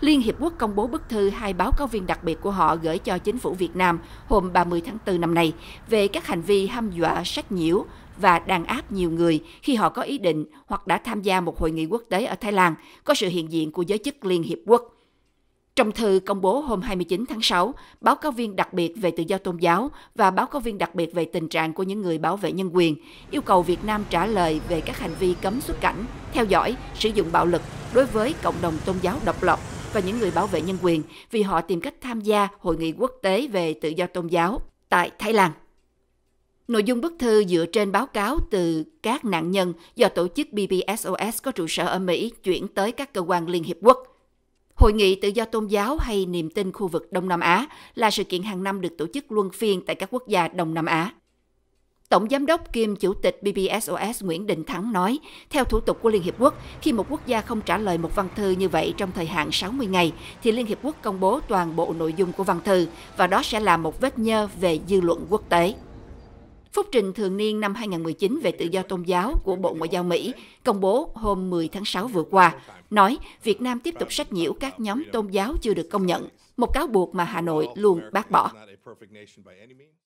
Liên Hiệp Quốc công bố bức thư hai báo cáo viên đặc biệt của họ gửi cho chính phủ Việt Nam hôm 30 tháng 4 năm nay về các hành vi hăm dọa, sách nhiễu và đàn áp nhiều người khi họ có ý định hoặc đã tham gia một hội nghị quốc tế ở Thái Lan có sự hiện diện của giới chức Liên Hiệp Quốc. Trong thư công bố hôm 29 tháng 6, báo cáo viên đặc biệt về tự do tôn giáo và báo cáo viên đặc biệt về tình trạng của những người bảo vệ nhân quyền yêu cầu Việt Nam trả lời về các hành vi cấm xuất cảnh, theo dõi, sử dụng bạo lực đối với cộng đồng tôn giáo độc lập và những người bảo vệ nhân quyền vì họ tìm cách tham gia hội nghị quốc tế về tự do tôn giáo tại Thái Lan. Nội dung bức thư dựa trên báo cáo từ các nạn nhân do tổ chức BBSOS có trụ sở ở Mỹ chuyển tới các cơ quan Liên Hiệp Quốc. Hội nghị tự do tôn giáo hay niềm tin khu vực Đông Nam Á là sự kiện hàng năm được tổ chức luân phiên tại các quốc gia Đông Nam Á. Tổng Giám đốc kiêm Chủ tịch BBSOS Nguyễn Đình Thắng nói, theo thủ tục của Liên Hiệp Quốc, khi một quốc gia không trả lời một văn thư như vậy trong thời hạn 60 ngày, thì Liên Hiệp Quốc công bố toàn bộ nội dung của văn thư và đó sẽ là một vết nhơ về dư luận quốc tế. Phúc trình thường niên năm 2019 về tự do tôn giáo của Bộ Ngoại giao Mỹ công bố hôm 10 tháng 6 vừa qua, nói Việt Nam tiếp tục sách nhiễu các nhóm tôn giáo chưa được công nhận, một cáo buộc mà Hà Nội luôn bác bỏ.